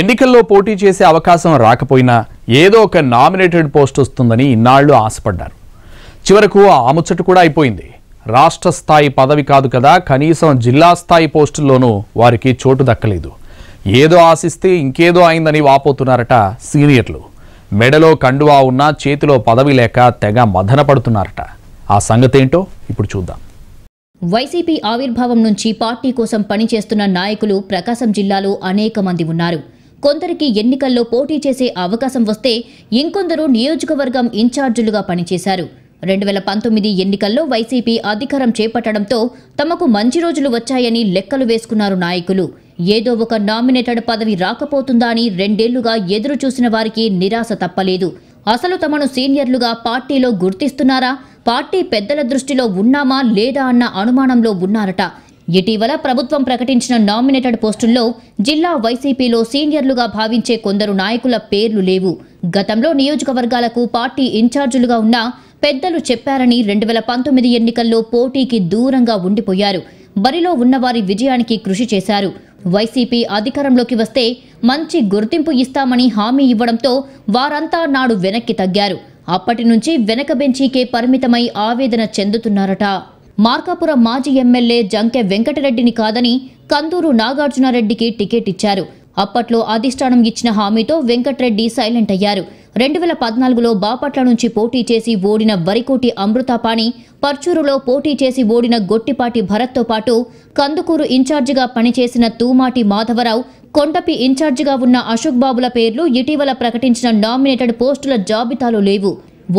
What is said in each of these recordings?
ఎన్నికల్లో పోటీ చేసే అవకాశం రాకపోయినా ఏదో ఒక నామినేటెడ్ పోస్ట్ వస్తుందని ఇన్నాళ్లు ఆశపడ్డారు చివరకు ఆ ముచ్చట కూడా అయిపోయింది రాష్ట్ర స్థాయి పదవి కాదు కదా కనీసం జిల్లా స్థాయి పోస్టుల్లోనూ వారికి చోటు దక్కలేదు ఏదో ఆశిస్తే ఇంకేదో అయిందని వాపోతున్నారట సీనియర్లు మెడలో కండువా ఉన్న చేతిలో పదవి లేక తెగ మదన పడుతున్నారట ఆ సంగతేంటో ఇప్పుడు చూద్దాం వైసీపీ ఆవిర్భావం నుంచి పార్టీ కోసం పనిచేస్తున్న నాయకులు ప్రకాశం జిల్లాలో అనేక మంది ఉన్నారు కొందరికి ఎన్నికల్లో పోటీ చేసే అవకాశం వస్తే ఇంకొందరు నియోజకవర్గం ఇన్ఛార్జీలుగా పనిచేశారు రెండు వేల పంతొమ్మిది ఎన్నికల్లో వైసీపీ అధికారం చేపట్టడంతో తమకు మంచి రోజులు వచ్చాయని లెక్కలు వేసుకున్నారు నాయకులు ఏదో ఒక నామినేటెడ్ పదవి రాకపోతుందా అని రెండేళ్లుగా ఎదురు చూసిన వారికి నిరాశ తప్పలేదు అసలు తమను సీనియర్లుగా పార్టీలో గుర్తిస్తున్నారా పార్టీ పెద్దల దృష్టిలో ఉన్నామా లేదా అన్న అనుమానంలో ఉన్నారట ఇటీవల ప్రభుత్వం ప్రకటించిన నామినేటెడ్ పోస్టుల్లో జిల్లా వైసీపీలో సీనియర్లుగా భావించే కొందరు నాయకుల పేర్లు లేవు గతంలో నియోజకవర్గాలకు పార్టీ ఇన్ఛార్జీలుగా ఉన్న పెద్దలు చెప్పారని రెండు వేల పంతొమ్మిది ఎన్నికల్లో పోటీకి దూరంగా ఉండిపోయారు బరిలో ఉన్నవారి విజయానికి కృషి చేశారు వైసీపీ అధికారంలోకి వస్తే మంచి గుర్తింపు ఇస్తామని హామీ ఇవ్వడంతో వారంతా నాడు వెనక్కి తగ్గారు అప్పటి నుంచి వెనక బెంచీకే పరిమితమై ఆవేదన చెందుతున్నారట మార్కాపురం మాజీ ఎమ్మెల్యే జంకె వెంకటరెడ్డిని కాదని కందూరు నాగార్జునారెడ్డికి టికెట్ ఇచ్చారు అప్పట్లో అధిష్టానం ఇచ్చిన హామీతో వెంకట్రెడ్డి సైలెంట్ అయ్యారు రెండు వేల పద్నాలుగులో బాపట్ల నుంచి పోటీ చేసి ఓడిన వరికోటి అమృతాపాణి పర్చూరులో పోటీ చేసి ఓడిన గొట్టిపాటి భరత్తో పాటు కందుకూరు ఇన్ఛార్జిగా పనిచేసిన తూమాటి మాధవరావు కొండపి ఇన్ఛార్జిగా ఉన్న అశోక్ బాబుల పేర్లు ఇటీవల ప్రకటించిన నామినేటెడ్ పోస్టుల జాబితాలో లేవు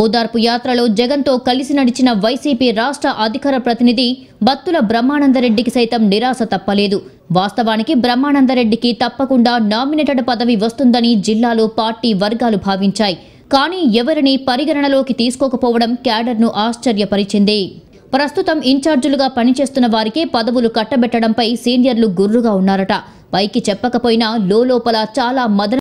ఓదార్పు యాత్రలో జగన్తో కలిసి నడిచిన వైసీపీ రాష్ట్ర అధికార ప్రతినిధి బత్తుల బ్రహ్మానందరెడ్డికి సైతం నిరాశ తప్పలేదు వాస్తవానికి బ్రహ్మానందరెడ్డికి తప్పకుండా నామినేటెడ్ పదవి వస్తుందని జిల్లాలో పార్టీ వర్గాలు భావించాయి కానీ ఎవరిని పరిగణనలోకి తీసుకోకపోవడం క్యాడర్ను ఆశ్చర్యపరిచింది ప్రస్తుతం ఇన్ఛార్జీలుగా పనిచేస్తున్న వారికే పదవులు కట్టబెట్టడంపై సీనియర్లు గుర్రుగా ఉన్నారట పైకి చెప్పకపోయినా లోపల చాలా మదన